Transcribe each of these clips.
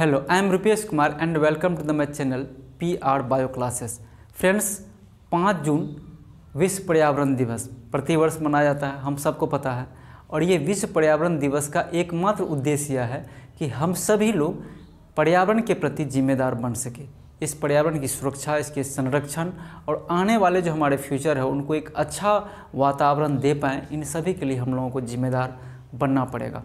I am am Kumar and welcome to the my channel P R bio classes friends पाँच जून विश्व पर्यावरण दिवस प्रतिवर्ष मनाया जाता है हम सबको पता है और ये विश्व पर्यावरण दिवस का एकमात्र उद्देश्य यह है कि हम सभी लोग पर्यावरण के प्रति जिम्मेदार बन सके इस पर्यावरण की सुरक्षा इसके संरक्षण और आने वाले जो हमारे फ्यूचर है उनको एक अच्छा वातावरण दे पाएँ इन सभी के लिए हम लोगों को जिम्मेदार बनना पड़ेगा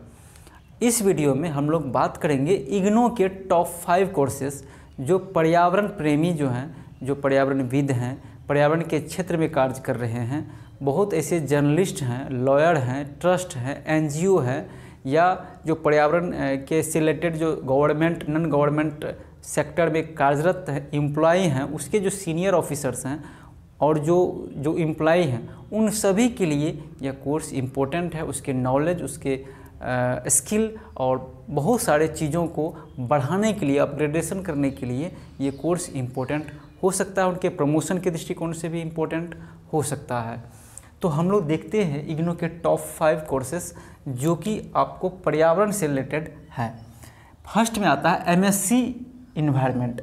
इस वीडियो में हम लोग बात करेंगे इग्नो के टॉप फाइव कोर्सेस जो पर्यावरण प्रेमी जो हैं जो पर्यावरणविद हैं पर्यावरण के क्षेत्र में कार्य कर रहे हैं बहुत ऐसे जर्नलिस्ट हैं लॉयर हैं ट्रस्ट हैं एनजीओ हैं या जो पर्यावरण के से रिलेटेड जो गवर्नमेंट नॉन गवर्नमेंट सेक्टर में कार्यरत है एम्प्लॉय हैं उसके जो सीनियर ऑफिसर्स हैं और जो जो एम्प्लॉय हैं उन सभी के लिए यह कोर्स इम्पोर्टेंट है उसके नॉलेज उसके स्किल और बहुत सारे चीज़ों को बढ़ाने के लिए अपग्रेडेशन करने के लिए ये कोर्स इम्पोर्टेंट हो सकता है उनके प्रमोशन के दृष्टिकोण से भी इम्पोर्टेंट हो सकता है तो हम लोग देखते हैं इग्नो के टॉप फाइव कोर्सेस जो कि आपको पर्यावरण से रिलेटेड है फर्स्ट में आता है एम एस सी इन्वायरमेंट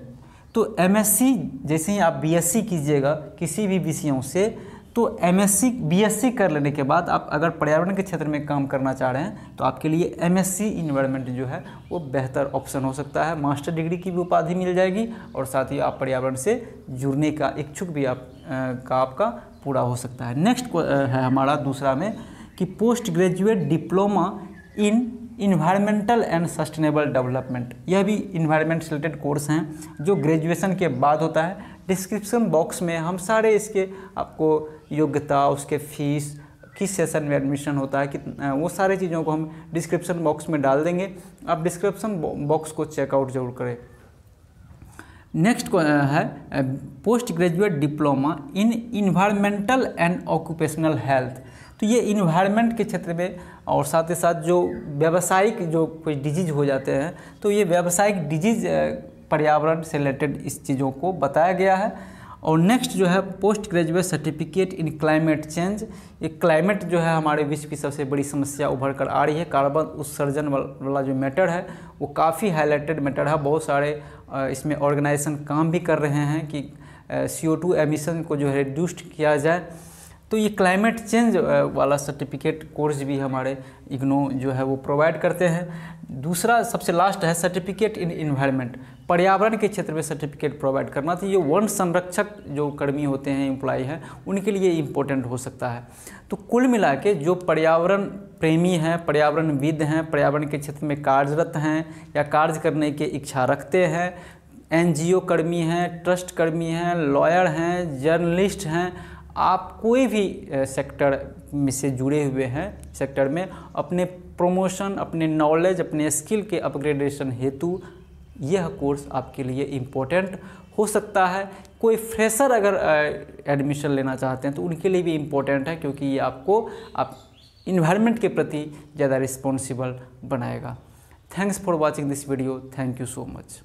तो एम एस सी जैसे ही आप बी एस सी कीजिएगा किसी भी विषयों से तो एस सी कर लेने के बाद आप अगर पर्यावरण के क्षेत्र में काम करना चाह रहे हैं तो आपके लिए एम इन्वायरमेंट जो है वो बेहतर ऑप्शन हो सकता है मास्टर डिग्री की भी उपाधि मिल जाएगी और साथ ही आप पर्यावरण से जुड़ने का इच्छुक भी आप का आपका पूरा हो सकता है नेक्स्ट है हमारा दूसरा में कि post graduate diploma in environmental and sustainable development यह भी इन्वायरमेंट रिलेटेड कोर्स हैं जो ग्रेजुएशन के बाद होता है डिस्क्रिप्शन बॉक्स में हम सारे इसके आपको योग्यता उसके फीस किस सेशन में एडमिशन होता है कितना वो सारे चीज़ों को हम डिस्क्रिप्शन बॉक्स में डाल देंगे आप डिस्क्रिप्शन बॉक्स को चेकआउट जरूर करें नेक्स्ट है post graduate diploma in environmental and occupational health तो ये इन्वायरमेंट के क्षेत्र में और साथ ही साथ जो व्यावसायिक जो कोई डिजीज़ हो जाते हैं तो ये व्यावसायिक डिजीज़ पर्यावरण से रिलेटेड इस चीज़ों को बताया गया है और नेक्स्ट जो है post graduate certificate in climate change ये क्लाइमेट जो है हमारे विश्व की सबसे बड़ी समस्या उभर कर आ रही है कार्बन उत्सर्जन वाला जो मैटर है वो काफ़ी हाईलाइटेड मैटर है बहुत सारे इसमें ऑर्गेनाइजेशन काम भी कर रहे हैं कि सी ओ टू एमिशन को जो है रिड्यूस्ड किया जाए तो ये क्लाइमेट चेंज वाला सर्टिफिकेट कोर्स भी हमारे इग्नो जो है वो प्रोवाइड करते हैं दूसरा सबसे लास्ट है सर्टिफिकेट इन इन्वायरमेंट पर्यावरण के क्षेत्र में सर्टिफिकेट प्रोवाइड करना तो ये वन संरक्षक जो कर्मी होते हैं इम्प्लॉय हैं उनके लिए इम्पोर्टेंट हो सकता है तो कुल मिला के जो पर्यावरण प्रेमी हैं पर्यावरणविद हैं पर्यावरण के क्षेत्र में कार्यरत हैं या कार्य करने की इच्छा रखते हैं एनजीओ कर्मी हैं ट्रस्ट कर्मी हैं लॉयर हैं जर्नलिस्ट हैं आप कोई भी सेक्टर में से जुड़े हुए हैं सेक्टर में अपने प्रमोशन अपने नॉलेज अपने स्किल के अपग्रेडेशन हेतु यह कोर्स आपके लिए इम्पोर्टेंट हो सकता है कोई फ्रेशर अगर एडमिशन लेना चाहते हैं तो उनके लिए भी इम्पोर्टेंट है क्योंकि ये आपको आप इन्वायरमेंट के प्रति ज़्यादा रिस्पॉन्सिबल बनाएगा thanks for watching this video thank you so much